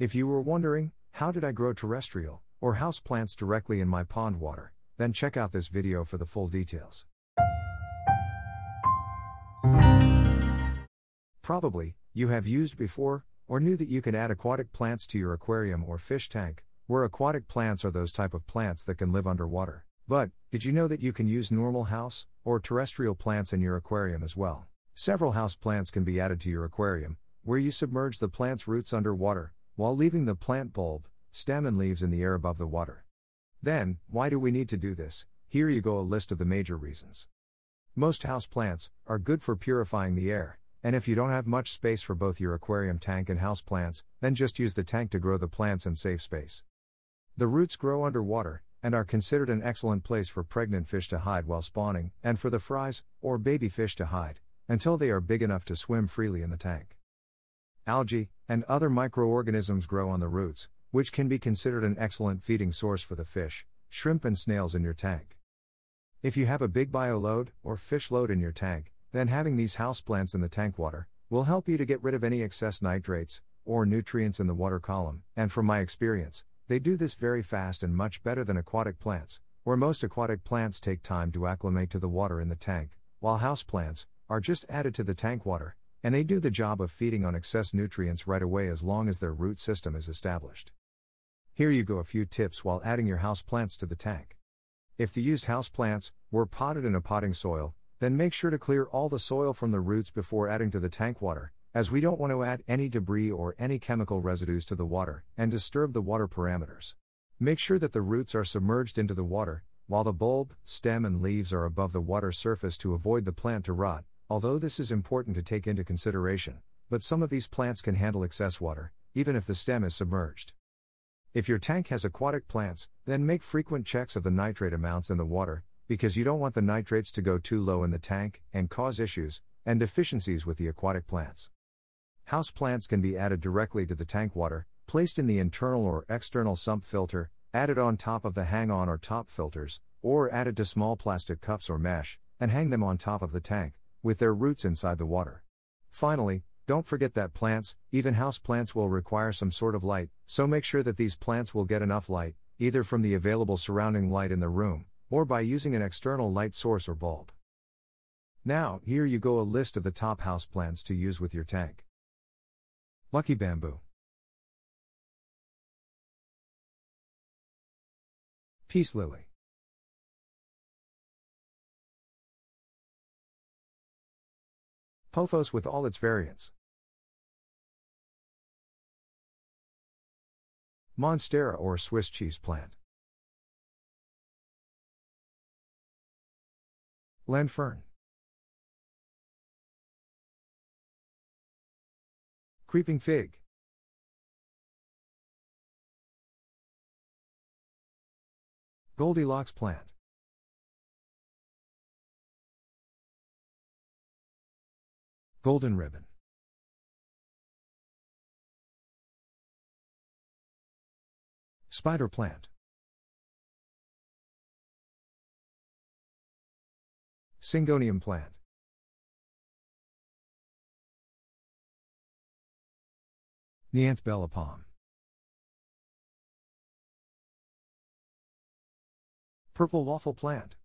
If you were wondering, how did I grow terrestrial, or house plants directly in my pond water, then check out this video for the full details. Probably, you have used before, or knew that you can add aquatic plants to your aquarium or fish tank, where aquatic plants are those type of plants that can live underwater. But, did you know that you can use normal house, or terrestrial plants in your aquarium as well? Several house plants can be added to your aquarium, where you submerge the plant's roots underwater, while leaving the plant bulb, stem, and leaves in the air above the water. Then, why do we need to do this? Here you go a list of the major reasons. Most house plants are good for purifying the air, and if you don't have much space for both your aquarium tank and house plants, then just use the tank to grow the plants and save space. The roots grow underwater and are considered an excellent place for pregnant fish to hide while spawning, and for the fries, or baby fish to hide, until they are big enough to swim freely in the tank algae, and other microorganisms grow on the roots, which can be considered an excellent feeding source for the fish, shrimp, and snails in your tank. If you have a big bio load or fish load in your tank, then having these houseplants in the tank water will help you to get rid of any excess nitrates or nutrients in the water column, and from my experience, they do this very fast and much better than aquatic plants, where most aquatic plants take time to acclimate to the water in the tank, while house plants are just added to the tank water and they do the job of feeding on excess nutrients right away as long as their root system is established. Here you go a few tips while adding your house plants to the tank. If the used house plants were potted in a potting soil, then make sure to clear all the soil from the roots before adding to the tank water, as we don't want to add any debris or any chemical residues to the water and disturb the water parameters. Make sure that the roots are submerged into the water, while the bulb, stem, and leaves are above the water surface to avoid the plant to rot, although this is important to take into consideration, but some of these plants can handle excess water, even if the stem is submerged. If your tank has aquatic plants, then make frequent checks of the nitrate amounts in the water, because you don't want the nitrates to go too low in the tank and cause issues and deficiencies with the aquatic plants. House plants can be added directly to the tank water, placed in the internal or external sump filter, added on top of the hang on or top filters, or added to small plastic cups or mesh, and hang them on top of the tank, with their roots inside the water. Finally, don't forget that plants, even house plants, will require some sort of light, so make sure that these plants will get enough light, either from the available surrounding light in the room, or by using an external light source or bulb. Now, here you go a list of the top house plants to use with your tank. Lucky Bamboo. Peace Lily. Pothos with all its variants. Monstera or Swiss cheese plant. Landfern. Creeping fig. Goldilocks plant. Golden Ribbon Spider plant. Syngonium plant. Neanthbella palm. Purple waffle plant.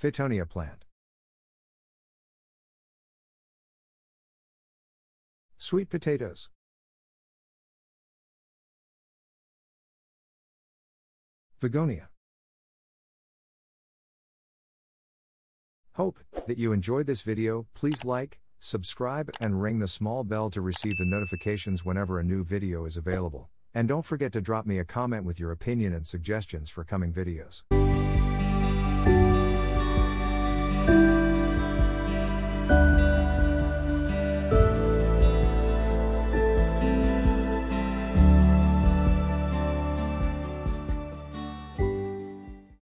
Fittonia plant. Sweet potatoes. Begonia. Hope that you enjoyed this video, please like, subscribe and ring the small bell to receive the notifications whenever a new video is available, and don't forget to drop me a comment with your opinion and suggestions for coming videos.